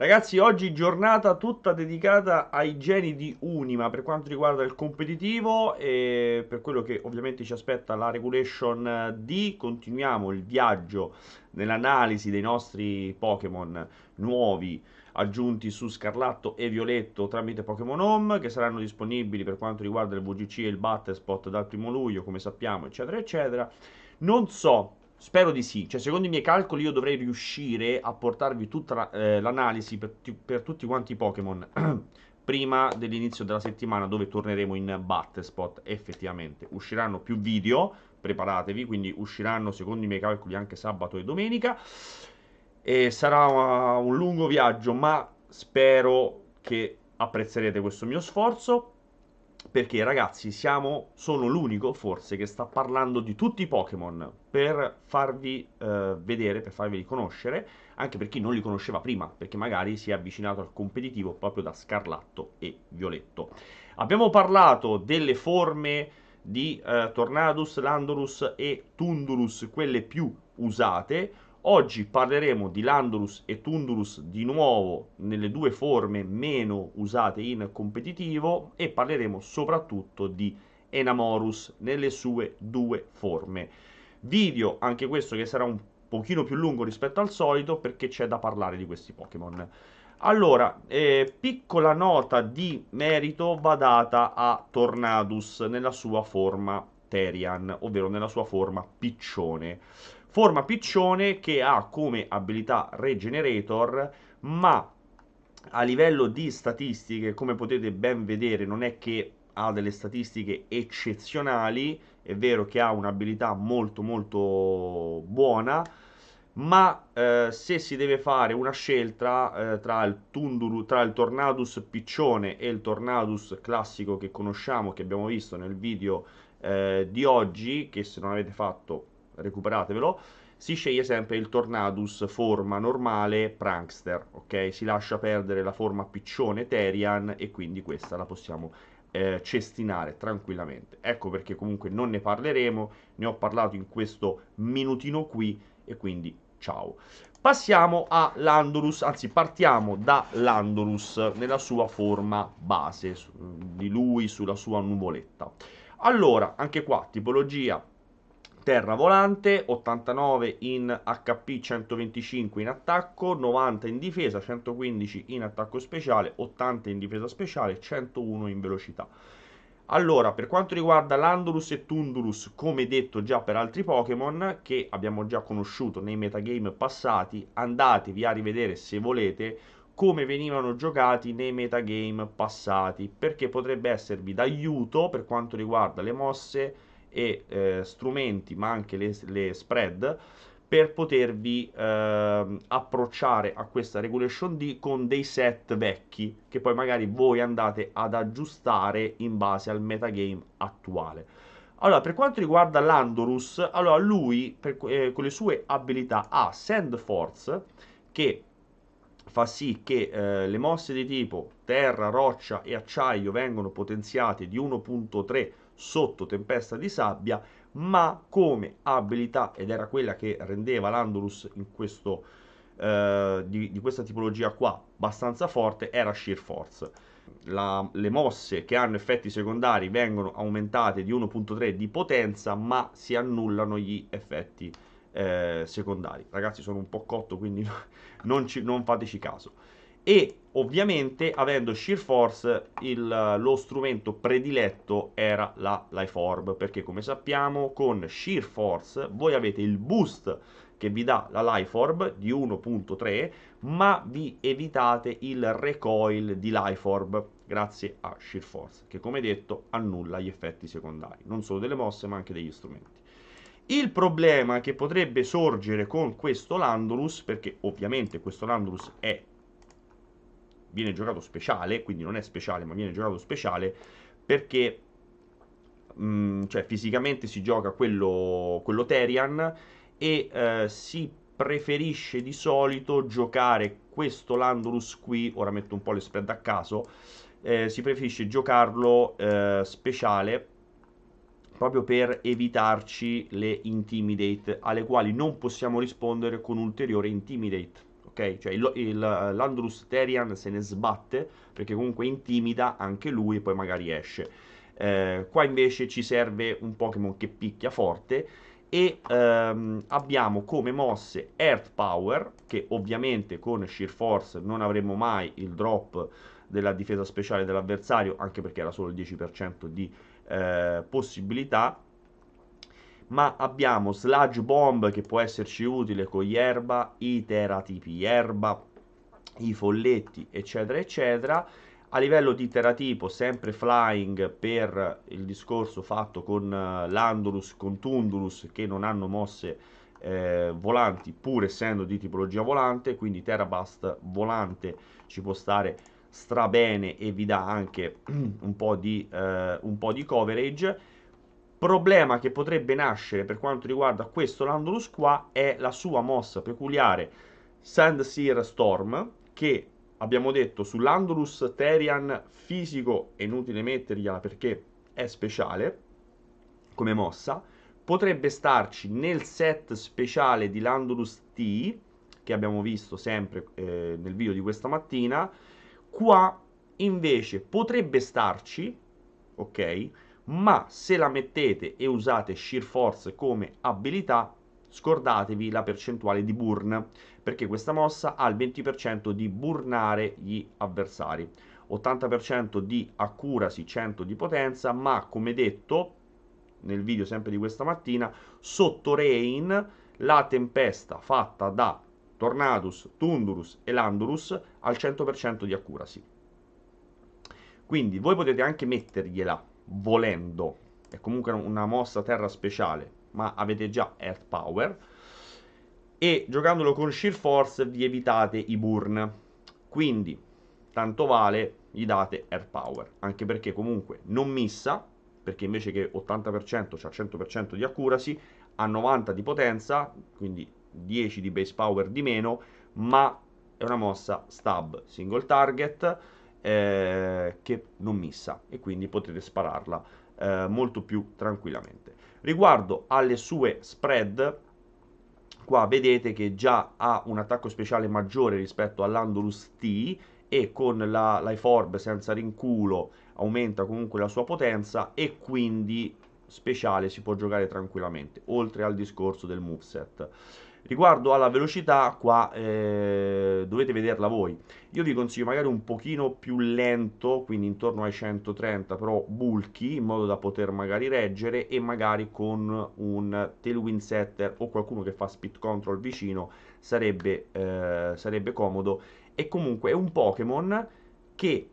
Ragazzi, oggi giornata tutta dedicata ai geni di Unima per quanto riguarda il competitivo e per quello che ovviamente ci aspetta la Regulation D. Continuiamo il viaggio nell'analisi dei nostri Pokémon nuovi aggiunti su Scarlatto e Violetto tramite Pokémon Home che saranno disponibili per quanto riguarda il VGC e il Battlespot dal primo luglio, come sappiamo, eccetera, eccetera. Non so Spero di sì, cioè secondo i miei calcoli io dovrei riuscire a portarvi tutta eh, l'analisi per, per, tutti quanti i Pokémon prima dell'inizio della settimana dove torneremo in Battlespot effettivamente. Usciranno più video, preparatevi, quindi usciranno secondo i miei calcoli anche sabato e domenica. E sarà uh, un lungo viaggio ma spero che apprezzerete questo mio sforzo. Perché ragazzi, siamo, sono l'unico forse che sta parlando di tutti i Pokémon per farvi eh, vedere, per farvi conoscere, anche per chi non li conosceva prima, perché magari si è avvicinato al competitivo proprio da Scarlatto e Violetto. Abbiamo parlato delle forme di eh, Tornadus, Landorus e Tundurus, quelle più usate, Oggi parleremo di Landulus e Tundulus di nuovo nelle due forme meno usate in competitivo e parleremo soprattutto di Enamorus nelle sue due forme. Video anche questo che sarà un pochino più lungo rispetto al solito perché c'è da parlare di questi Pokémon. Allora, eh, piccola nota di merito va data a Tornadus nella sua forma Terian, ovvero nella sua forma piccione. Forma piccione che ha come abilità Regenerator, ma a livello di statistiche, come potete ben vedere, non è che ha delle statistiche eccezionali, è vero che ha un'abilità molto molto buona, ma eh, se si deve fare una scelta eh, tra, il tunduru, tra il Tornadus piccione e il Tornadus classico che conosciamo, che abbiamo visto nel video eh, di oggi, che se non avete fatto recuperatevelo, si sceglie sempre il Tornadus forma normale Prankster, ok? Si lascia perdere la forma piccione Terian e quindi questa la possiamo eh, cestinare tranquillamente. Ecco perché comunque non ne parleremo, ne ho parlato in questo minutino qui e quindi ciao. Passiamo a Landorus, anzi partiamo da Landorus nella sua forma base, di lui sulla sua nuvoletta. Allora, anche qua, tipologia terra volante, 89 in HP, 125 in attacco, 90 in difesa, 115 in attacco speciale, 80 in difesa speciale, 101 in velocità. Allora, per quanto riguarda Landulus e Tundulus, come detto già per altri Pokémon che abbiamo già conosciuto nei metagame passati, andatevi a rivedere se volete come venivano giocati nei metagame passati, perché potrebbe esservi d'aiuto per quanto riguarda le mosse, e eh, strumenti, ma anche le, le spread, per potervi eh, approcciare a questa regulation D con dei set vecchi che poi magari voi andate ad aggiustare in base al metagame attuale. Allora, per quanto riguarda l'Andorus, allora lui per, eh, con le sue abilità ha Sand Force che fa sì che eh, le mosse di tipo terra, roccia e acciaio vengano potenziate di 1.3 sotto tempesta di sabbia, ma come abilità, ed era quella che rendeva l'Andalus in questo, eh, di, di, questa tipologia qua abbastanza forte, era Sheer Force. La, le mosse che hanno effetti secondari vengono aumentate di 1.3 di potenza, ma si annullano gli effetti eh, secondari. Ragazzi, sono un po' cotto, quindi non, ci, non fateci caso e ovviamente avendo Shear Force il, lo strumento prediletto era la Life Orb perché come sappiamo con Shear Force voi avete il boost che vi dà la Life Orb di 1.3 ma vi evitate il recoil di Life Orb grazie a Shear Force che come detto annulla gli effetti secondari non solo delle mosse ma anche degli strumenti il problema che potrebbe sorgere con questo Landorus, perché ovviamente questo Landorus è viene giocato speciale, quindi non è speciale, ma viene giocato speciale perché mh, mm, cioè, fisicamente si gioca quello, quello Terian e eh, si preferisce di solito giocare questo Landorus qui, ora metto un po' le spread a caso, eh, si preferisce giocarlo eh, speciale proprio per evitarci le intimidate alle quali non possiamo rispondere con ulteriore intimidate ok? Cioè il, il, l'Andrus Terian se ne sbatte perché comunque intimida anche lui e poi magari esce. Eh, qua invece ci serve un Pokémon che picchia forte e ehm, abbiamo come mosse Earth Power che ovviamente con Sheer Force non avremo mai il drop della difesa speciale dell'avversario anche perché era solo il 10% di eh, possibilità ma abbiamo sludge bomb che può esserci utile con gli erba, i teratipi erba, i folletti eccetera eccetera a livello di teratipo sempre flying per il discorso fatto con eh, l'andulus, con tundulus che non hanno mosse eh, volanti pur essendo di tipologia volante quindi terabast volante ci può stare strabene e vi dà anche un po' di, eh, un po di coverage problema che potrebbe nascere per quanto riguarda questo Landorus qua è la sua mossa peculiare Sand Seer Storm che abbiamo detto su Terian fisico è inutile mettergliela perché è speciale come mossa potrebbe starci nel set speciale di Landorus T che abbiamo visto sempre eh, nel video di questa mattina qua invece potrebbe starci ok ma se la mettete e usate Sheer Force come abilità, scordatevi la percentuale di burn, perché questa mossa ha il 20% di burnare gli avversari, 80% di accuracy, 100 di potenza, ma come detto nel video sempre di questa mattina, sotto Rain la tempesta fatta da Tornadus, Tundurus e Landurus al 100% di accuracy. Quindi voi potete anche mettergliela volendo. È comunque una mossa terra speciale, ma avete già Earth Power. E giocandolo con Shield Force vi evitate i burn. Quindi, tanto vale, gli date Earth Power. Anche perché comunque non missa, perché invece che 80% c'ha cioè 100% di accuracy, ha 90 di potenza, quindi 10 di base power di meno, ma è una mossa stab single target eh, che non missa e quindi potete spararla eh, molto più tranquillamente. Riguardo alle sue spread, qua vedete che già ha un attacco speciale maggiore rispetto all'Andalus T e con la Life senza rinculo aumenta comunque la sua potenza e quindi speciale si può giocare tranquillamente, oltre al discorso del moveset. Riguardo alla velocità, qua eh, dovete vederla voi. Io vi consiglio magari un pochino più lento, quindi intorno ai 130, però bulky, in modo da poter magari reggere e magari con un tailwind setter o qualcuno che fa speed control vicino sarebbe, eh, sarebbe comodo. E comunque è un Pokémon che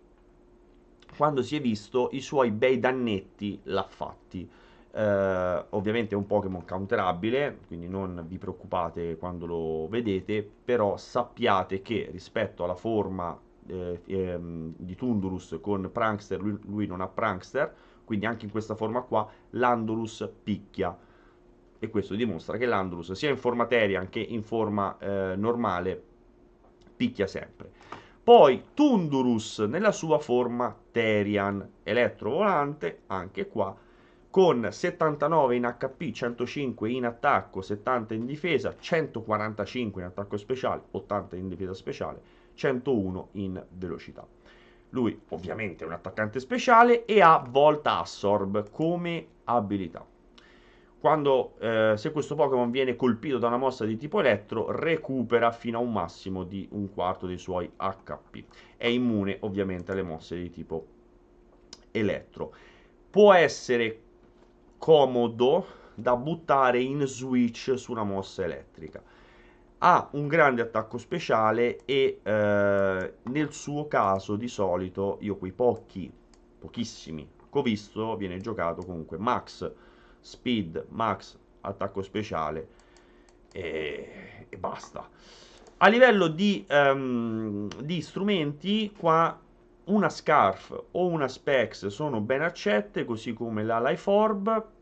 quando si è visto i suoi bei dannetti l'ha fatti. Uh, ovviamente è un Pokémon counterabile, quindi non vi preoccupate quando lo vedete, però sappiate che rispetto alla forma eh, ehm, di Tundurus con Prankster, lui, lui, non ha Prankster, quindi anche in questa forma qua l'Andorus picchia. E questo dimostra che l'Andorus sia in forma Terian che in forma eh, normale picchia sempre. Poi Tundurus nella sua forma Terian, elettrovolante, anche qua con 79 in HP, 105 in attacco, 70 in difesa, 145 in attacco speciale, 80 in difesa speciale, 101 in velocità. Lui ovviamente è un attaccante speciale e ha Volta Assorb come abilità. Quando, eh, se questo Pokémon viene colpito da una mossa di tipo elettro, recupera fino a un massimo di un quarto dei suoi HP. È immune ovviamente alle mosse di tipo elettro. Può essere comodo da buttare in switch su una mossa elettrica. Ha un grande attacco speciale e eh, nel suo caso di solito io quei pochi, pochissimi che ho visto viene giocato comunque max speed, max attacco speciale e, e basta. A livello di, um, di strumenti qua una scarf o una specs sono ben accette così come la life orb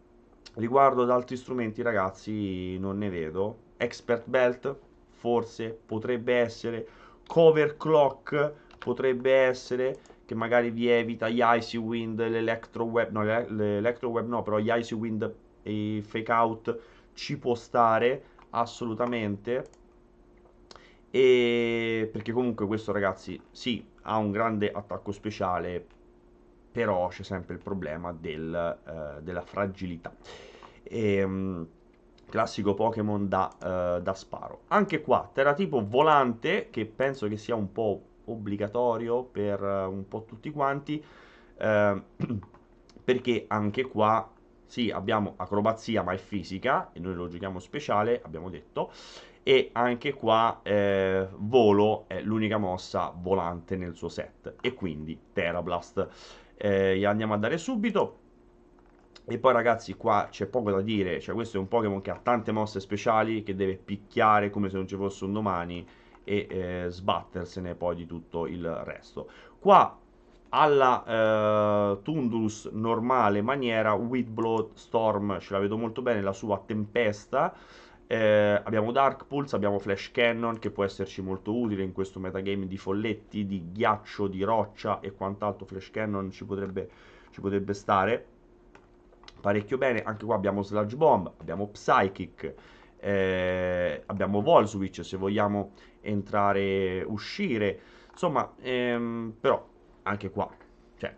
Riguardo ad altri strumenti, ragazzi, non ne vedo. Expert Belt, forse, potrebbe essere. Cover Clock, potrebbe essere. Che magari vi evita gli Icy Wind, l'Electro Web, no, l'Electro Web no, però gli Icy Wind e i Fake Out ci può stare, assolutamente. E perché comunque questo, ragazzi, sì, ha un grande attacco speciale, però c'è sempre il problema del, eh, della fragilità. E, ehm, classico Pokémon da, eh, da sparo. Anche qua, Terratipo Volante, che penso che sia un po' obbligatorio per eh, un po' tutti quanti, ehm, perché anche qua sì, abbiamo acrobazia ma è fisica e noi lo giochiamo speciale, abbiamo detto, e anche qua eh, volo è l'unica mossa volante nel suo set e quindi Terablast eh, gliela andiamo a dare subito. E poi ragazzi qua c'è poco da dire, cioè questo è un Pokémon che ha tante mosse speciali, che deve picchiare come se non ci fosse un domani e eh, sbattersene poi di tutto il resto. Qua alla eh, Tundurus normale maniera, Whitblow Storm ce la vedo molto bene, la sua tempesta, eh, abbiamo Dark Pulse, abbiamo Flash Cannon che può esserci molto utile in questo metagame di folletti, di ghiaccio, di roccia e quant'altro. Flash Cannon ci potrebbe, ci potrebbe stare parecchio bene. Anche qua abbiamo Sludge Bomb, abbiamo Psychic, eh, abbiamo Volswitch se vogliamo entrare, uscire. Insomma, ehm, però anche qua, cioè,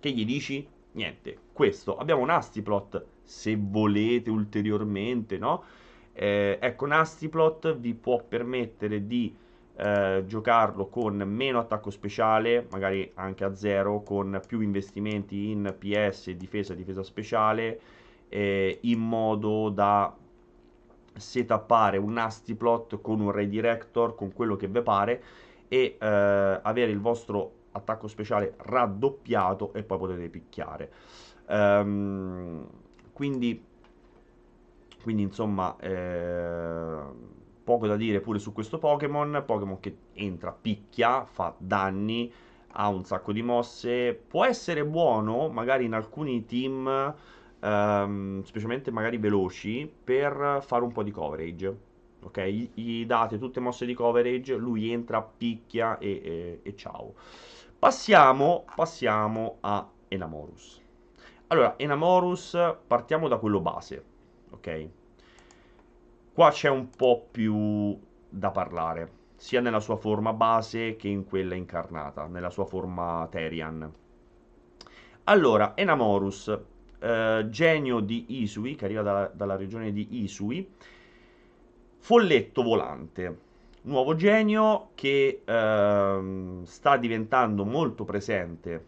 che gli dici? Niente, questo. Abbiamo un Astiplot se volete ulteriormente, no? Eh, ecco, Nastiplot vi può permettere di eh, giocarlo con meno attacco speciale, magari anche a zero, con più investimenti in PS, difesa, difesa speciale, eh, in modo da setappare un nasty plot con un redirector, con quello che vi pare, e eh, avere il vostro attacco speciale raddoppiato e poi potete picchiare. Um, quindi, quindi insomma, eh, poco da dire pure su questo Pokémon, Pokémon che entra, picchia, fa danni, ha un sacco di mosse, può essere buono magari in alcuni team, ehm, specialmente magari veloci, per fare un po' di coverage. Ok, gli, date tutte mosse di coverage, lui entra, picchia e, e, e ciao. Passiamo, passiamo a Enamorus. Allora, Enamorus, partiamo da quello base, ok? Qua c'è un po' più da parlare, sia nella sua forma base che in quella incarnata, nella sua forma Terian. Allora, Enamorus, eh, genio di Isui, che arriva da, dalla regione di Isui, folletto volante, nuovo genio che eh, sta diventando molto presente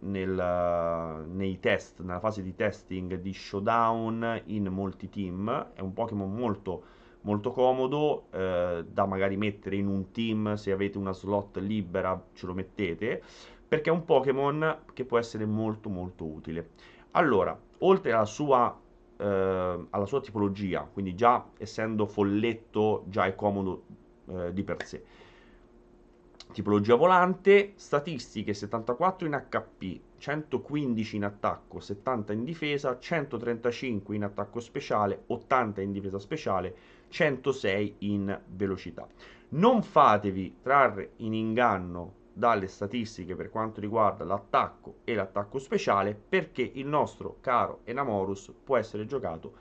nel, nei test, nella fase di testing di showdown in molti team. È un Pokémon molto, molto comodo eh, da magari mettere in un team se avete una slot libera, ce lo mettete perché è un Pokémon che può essere molto molto utile. Allora, oltre alla sua, eh, alla sua tipologia, quindi già essendo folletto, già è comodo eh, di per sé tipologia volante, statistiche 74 in HP, 115 in attacco, 70 in difesa, 135 in attacco speciale, 80 in difesa speciale, 106 in velocità. Non fatevi trarre in inganno dalle statistiche per quanto riguarda l'attacco e l'attacco speciale perché il nostro caro Enamorus può essere giocato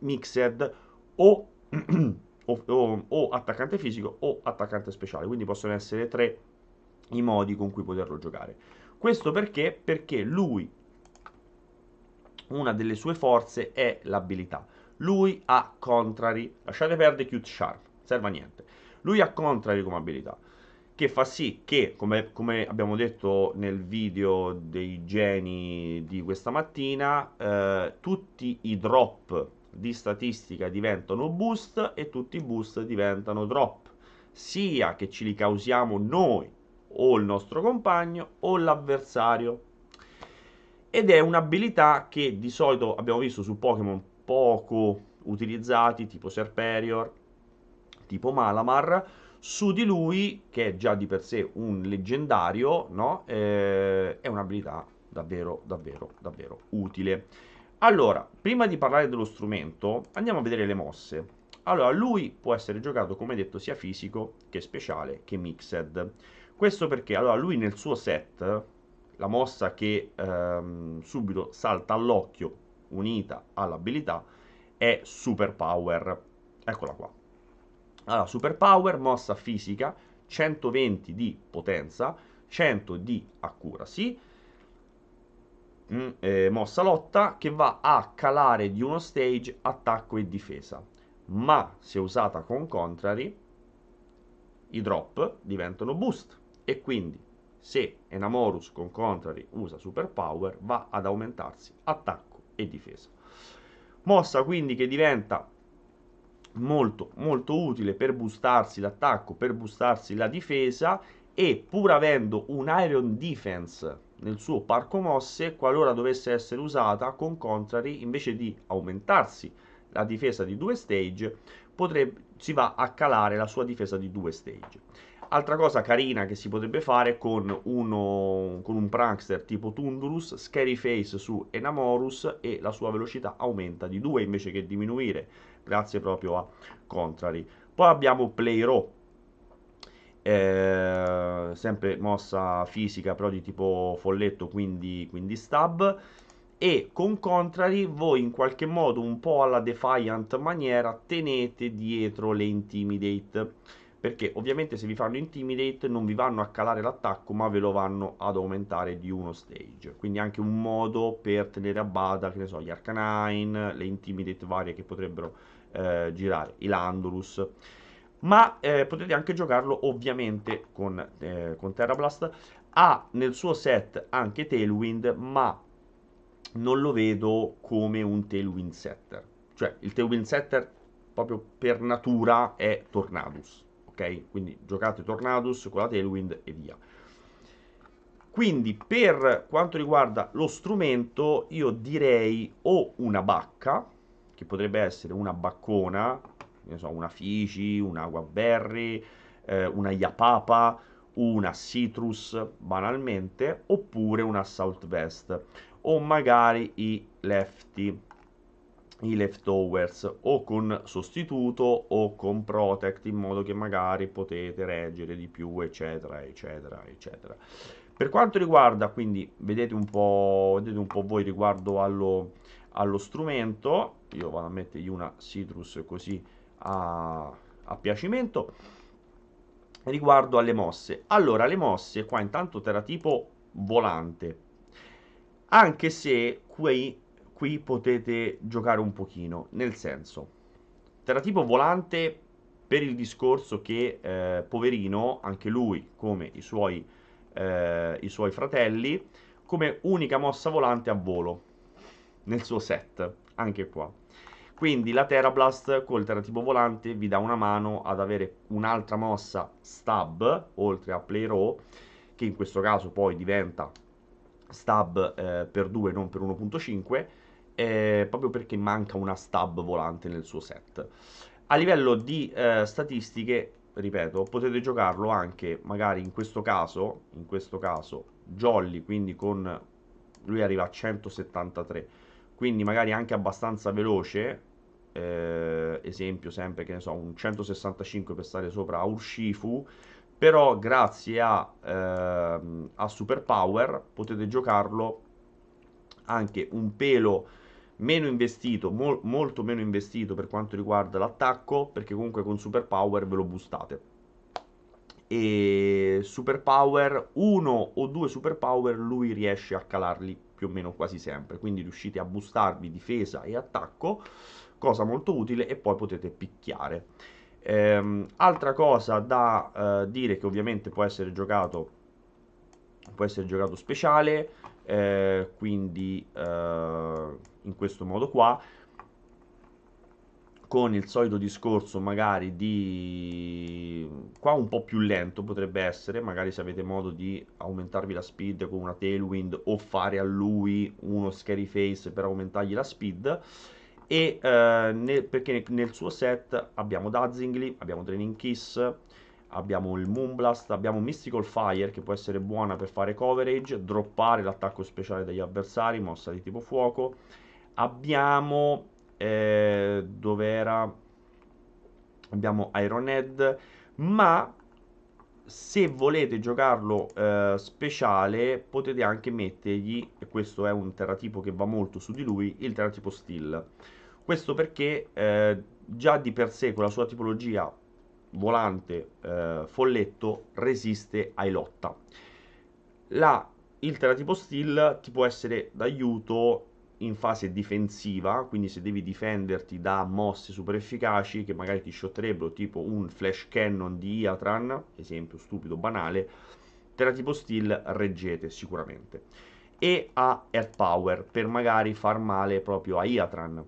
mixed o o, o, o attaccante fisico o attaccante speciale, quindi possono essere tre i modi con cui poterlo giocare. Questo perché? Perché lui, una delle sue forze è l'abilità. Lui ha contrari, lasciate perdere Cute Sharp, serve a niente. Lui ha contrari come abilità, che fa sì che, come, come abbiamo detto nel video dei geni di questa mattina, eh, tutti i drop di statistica diventano boost e tutti i boost diventano drop, sia che ce li causiamo noi o il nostro compagno o l'avversario. Ed è un'abilità che di solito abbiamo visto su Pokémon poco utilizzati, tipo Serperior, tipo Malamar, su di lui, che è già di per sé un leggendario, no? eh, è un'abilità davvero, davvero, davvero utile. Allora, prima di parlare dello strumento, andiamo a vedere le mosse. Allora, lui può essere giocato, come detto, sia fisico che speciale che mixed. Questo perché, allora, lui nel suo set, la mossa che ehm, subito salta all'occhio, unita all'abilità, è Super Power. Eccola qua. Allora, Super Power, mossa fisica, 120 di potenza, 100 di accuracy, Mm, eh, mossa lotta che va a calare di uno stage attacco e difesa. Ma se usata con contrari, i drop diventano boost e quindi se Enamorus con contrari usa superpower va ad aumentarsi attacco e difesa. Mossa quindi che diventa molto molto utile per boostarsi l'attacco, per boostarsi la difesa e pur avendo un Iron Defense nel suo parco mosse qualora dovesse essere usata con contrary invece di aumentarsi la difesa di due stage potrebbe, si va a calare la sua difesa di due stage altra cosa carina che si potrebbe fare con, uno, con un prankster tipo Tundurus scary face su Enamorus e la sua velocità aumenta di 2 invece che diminuire grazie proprio a contrary poi abbiamo Playro eh, sempre mossa fisica però di tipo folletto quindi, quindi stab e con contrari voi in qualche modo un po' alla defiant maniera tenete dietro le intimidate perché ovviamente se vi fanno intimidate non vi vanno a calare l'attacco ma ve lo vanno ad aumentare di uno stage quindi anche un modo per tenere a bada che ne so gli arcanine le intimidate varie che potrebbero eh, girare i landulus ma eh, potete anche giocarlo ovviamente con, eh, con Terrablast. Ha nel suo set anche Tailwind, ma non lo vedo come un Tailwind setter. Cioè, il Tailwind setter proprio per natura è Tornadus, ok? Quindi giocate Tornadus con la Tailwind e via. Quindi per quanto riguarda lo strumento, io direi o una bacca, che potrebbe essere una baccona, so, una Fiji, una Guaberry, eh, una Yapapa, una Citrus banalmente, oppure una Southwest, o magari i lefty, i leftovers, o con sostituto o con protect, in modo che magari potete reggere di più, eccetera, eccetera, eccetera. Per quanto riguarda, quindi, vedete un po', vedete un po voi riguardo allo, allo strumento, io vado a mettergli una Citrus così a, a piacimento riguardo alle mosse. Allora, le mosse qua intanto teratipo volante, anche se qui, qui potete giocare un pochino, nel senso, teratipo volante per il discorso che eh, poverino, anche lui come i suoi, eh, i suoi fratelli, come unica mossa volante a volo nel suo set, anche qua. Quindi la Terablast col Terrativo Volante vi dà una mano ad avere un'altra mossa stab, oltre a Play Row, che in questo caso poi diventa stab eh, per 2, non per 1.5, eh, proprio perché manca una stab volante nel suo set. A livello di eh, statistiche, ripeto, potete giocarlo anche magari in questo caso, in questo caso Jolly, quindi con lui arriva a 173, quindi magari anche abbastanza veloce, eh, esempio sempre che ne so, un 165 per stare sopra a Urshifu, però grazie a, ehm, a Superpower potete giocarlo anche un pelo meno investito, mol, molto meno investito per quanto riguarda l'attacco, perché comunque con Super Power ve lo boostate. E Super Power uno o due Super Power lui riesce a calarli più o meno quasi sempre, quindi riuscite a boostarvi difesa e attacco cosa molto utile e poi potete picchiare. Ehm, altra cosa da eh, dire che ovviamente può essere giocato, può essere giocato speciale, eh, quindi eh, in questo modo qua, con il solito discorso magari di qua un po' più lento potrebbe essere magari se avete modo di aumentarvi la speed con una tailwind o fare a lui uno scary face per aumentargli la speed e eh, nel, perché nel suo set abbiamo Dazingly, abbiamo Draining Kiss, abbiamo il Moonblast, abbiamo Mystical Fire che può essere buona per fare coverage, droppare l'attacco speciale degli avversari, mossa di tipo fuoco, abbiamo eh, dove era abbiamo Iron Head, ma se volete giocarlo eh, speciale potete anche mettergli, e questo è un terratipo che va molto su di lui, il terratipo Steel questo perché eh, già di per sé con la sua tipologia volante eh, folletto resiste ai lotta. La, il teratipo steel ti può essere d'aiuto in fase difensiva, quindi se devi difenderti da mosse super efficaci che magari ti shotterebbero, tipo un flash cannon di Iatran, esempio stupido, banale, teratipo steel reggete sicuramente. E ha air power per magari far male proprio a Iatran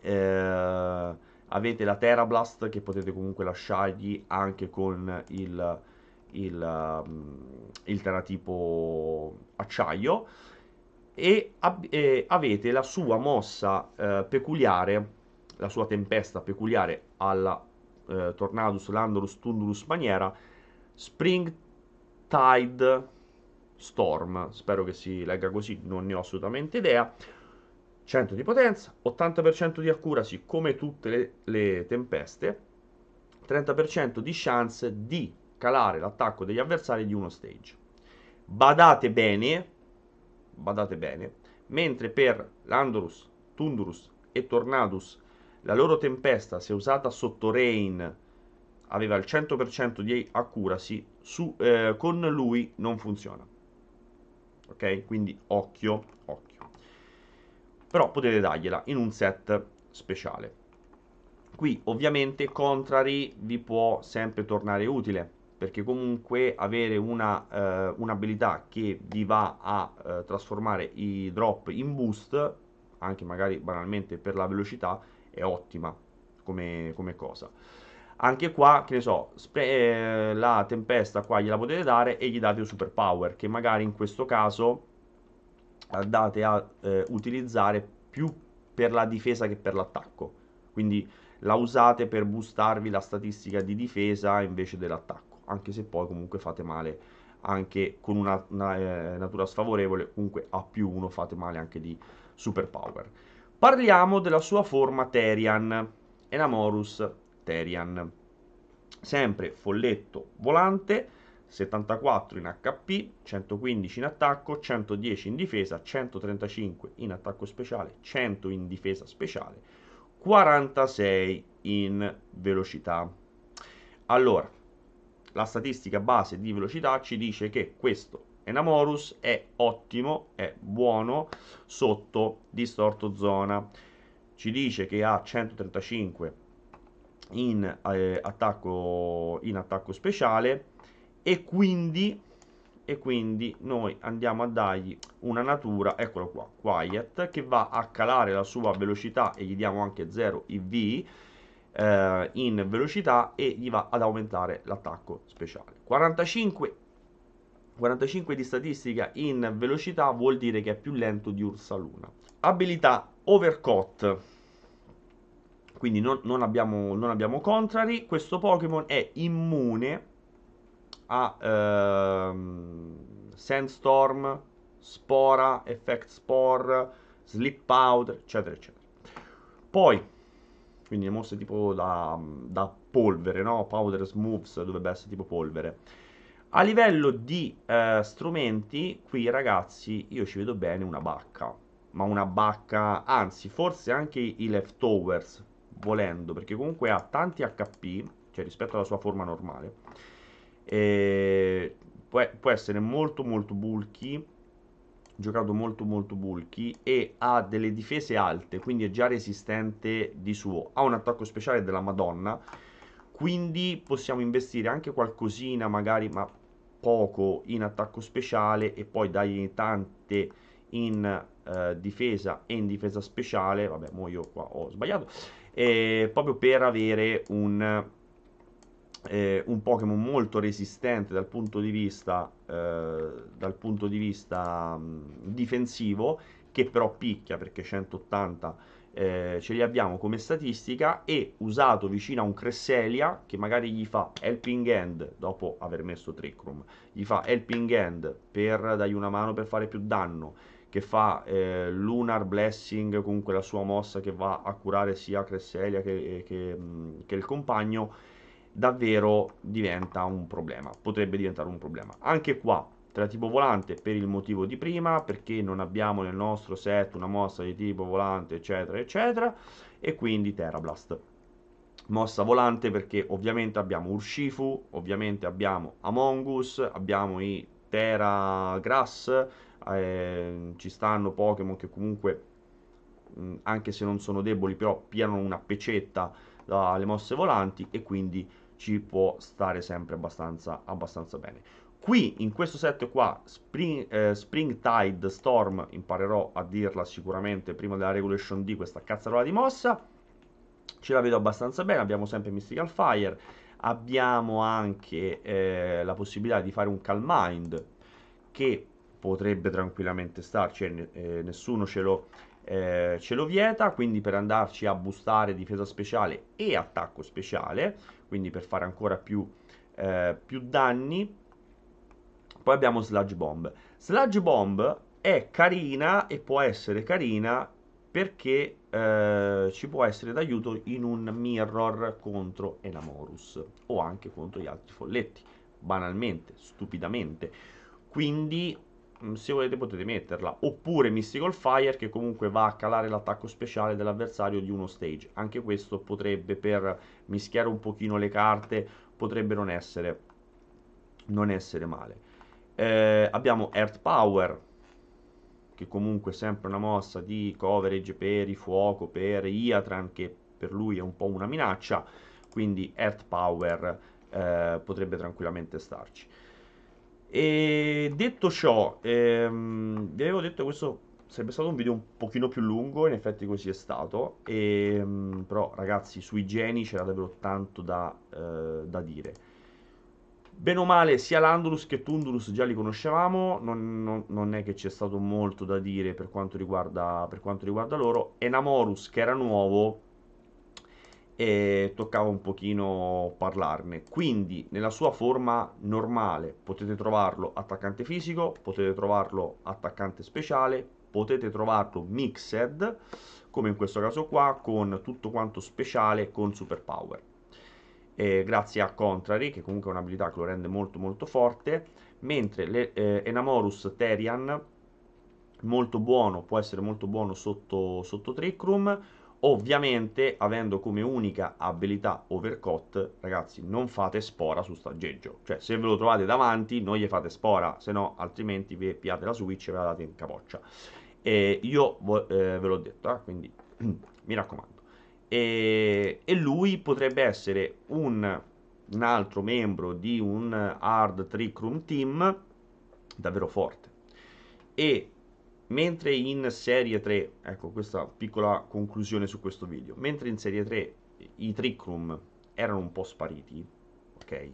eh, avete la Terablast che potete comunque lasciargli anche con il, il, um, il teratipo acciaio e, ab- e, avete la sua mossa eh, peculiare, la sua tempesta peculiare alla eh, Tornadus, Landorus, Tundurus maniera, Spring Tide Storm, spero che si legga così, non ne ho assolutamente idea 100 di potenza, 80% di accuracy come tutte le, le tempeste, 30% di chance di calare l'attacco degli avversari di uno stage. Badate bene, badate bene, mentre per Landorus, Tundurus e Tornadus la loro tempesta, se usata sotto Rain, aveva il 100% di accuracy, su, eh, con lui non funziona. Ok? Quindi occhio, occhio però potete dargliela in un set speciale. Qui ovviamente Contrary vi può sempre tornare utile, perché comunque avere eh, un'abilità eh, un che vi va a eh, trasformare i drop in boost, anche magari banalmente per la velocità, è ottima come, come cosa anche qua, che ne so, eh, la tempesta qua gliela potete dare e gli date un superpower, che magari in questo caso andate a eh, utilizzare più per la difesa che per l'attacco. Quindi la usate per boostarvi la statistica di difesa invece dell'attacco, anche se poi comunque fate male anche con una, una eh, natura sfavorevole, comunque a più uno fate male anche di superpower. Parliamo della sua forma Terian, Enamorus Terian. Sempre folletto volante, 74 in HP, 115 in attacco, 110 in difesa, 135 in attacco speciale, 100 in difesa speciale, 46 in velocità. Allora, la statistica base di velocità ci dice che questo Enamorus è ottimo, è buono sotto distorto zona. Ci dice che ha 135 in, eh, attacco, in attacco speciale e quindi, e quindi noi andiamo a dargli una natura, eccolo qua, quiet, che va a calare la sua velocità e gli diamo anche 0 IV eh, in velocità e gli va ad aumentare l'attacco speciale. 45 45 di statistica in velocità vuol dire che è più lento di ursa luna Abilità Overcot. Quindi non, non, abbiamo, non abbiamo contrari. Questo Pokémon è immune a ehm, Sandstorm, Spora, Effect Spore, Slip Powder, eccetera, eccetera. Poi, quindi le mosse tipo da, da polvere, no? Powder Smooths dovrebbe essere tipo polvere. A livello di eh, strumenti, qui ragazzi, io ci vedo bene una bacca, ma una bacca, anzi, forse anche i leftovers, volendo, perché comunque ha tanti HP, cioè rispetto alla sua forma normale, e può, può essere molto molto bulky giocato molto molto bulky e ha delle difese alte, quindi è già resistente di suo. Ha un attacco speciale della Madonna, quindi possiamo investire anche qualcosina, magari ma poco, in attacco speciale e poi dargli tante in eh, difesa e in difesa speciale. Vabbè, mo io qua ho sbagliato. Eh, proprio per avere un eh, un Pokémon molto resistente dal punto di vista, eh, dal punto di vista mh, mm, difensivo, che però picchia perché 180 eh, ce li abbiamo come statistica, e usato vicino a un Cresselia che magari gli fa helping hand, dopo aver messo Trick Room, gli fa helping hand per dargli una mano per fare più danno, che fa eh, Lunar Blessing, comunque la sua mossa che va a curare sia Cresselia che, eh, che, mm, che il compagno, davvero diventa un problema, potrebbe diventare un problema. Anche qua, tra tipo volante per il motivo di prima, perché non abbiamo nel nostro set una mossa di tipo volante, eccetera, eccetera, e quindi Terablast. Mossa volante perché ovviamente abbiamo Urshifu, ovviamente abbiamo Amongus, abbiamo i Terra Grass, eh, ci stanno Pokémon che comunque, mm, anche se non sono deboli, però piano una pecetta dalle mosse volanti e quindi ci può stare sempre abbastanza, abbastanza bene. Qui in questo set qua, Spring, eh, Springtide Storm, imparerò a dirla sicuramente prima della Regulation D, questa cazzarola di mossa, ce la vedo abbastanza bene, abbiamo sempre Mystical Fire, abbiamo anche eh, la possibilità di fare un Calm Mind, che potrebbe tranquillamente starci, eh, eh nessuno ce lo eh, ce lo vieta, quindi per andarci a boostare difesa speciale e attacco speciale, quindi per fare ancora più, eh, più danni. Poi abbiamo Sludge Bomb. Sludge Bomb è carina e può essere carina perché eh, ci può essere d'aiuto in un mirror contro Enamorus o anche contro gli altri folletti, banalmente, stupidamente. Quindi Mm, se volete potete metterla, oppure Mystical Fire che comunque va a calare l'attacco speciale dell'avversario di uno stage, anche questo potrebbe per mischiare un pochino le carte, potrebbe non essere, non essere male. Eh, abbiamo Earth Power, che comunque è sempre una mossa di coverage per i fuoco, per Iatran, che per lui è un po' una minaccia, quindi Earth Power eh, potrebbe tranquillamente starci. E detto ciò, ehm, vi avevo detto che questo sarebbe stato un video un pochino più lungo, in effetti così è stato, ehm, però ragazzi sui geni c'era davvero tanto da, eh, da dire. Bene o male, sia Landulus che Tundurus già li conoscevamo, non, non, non è che c'è stato molto da dire per quanto, riguarda, per quanto riguarda loro. Enamorus, che era nuovo, e toccava un pochino parlarne. Quindi nella sua forma normale potete trovarlo attaccante fisico, potete trovarlo attaccante speciale, potete trovarlo mixed, come in questo caso qua, con tutto quanto speciale con superpower. Eh, grazie a Contrary, che comunque è un'abilità che lo rende molto molto forte, mentre le, eh, Enamorus Terian, molto buono, può essere molto buono sotto, sotto Trick Room, ovviamente avendo come unica abilità overcut ragazzi non fate spora su staggeggio cioè se ve lo trovate davanti non gli fate spora se no altrimenti vi piate la switch e ve la date in capoccia e io eh, ve l'ho detto eh, quindi mi raccomando e, e, lui potrebbe essere un, un altro membro di un hard trick room team davvero forte e mentre in serie 3, ecco questa piccola conclusione su questo video, mentre in serie 3 i trick room erano un po' spariti, ok?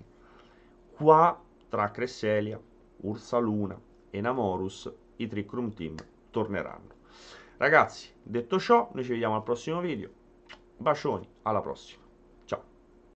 Qua tra Cresselia, Ursaluna e Namorus i trick room team torneranno. Ragazzi, detto ciò, noi ci vediamo al prossimo video. Bacioni, alla prossima.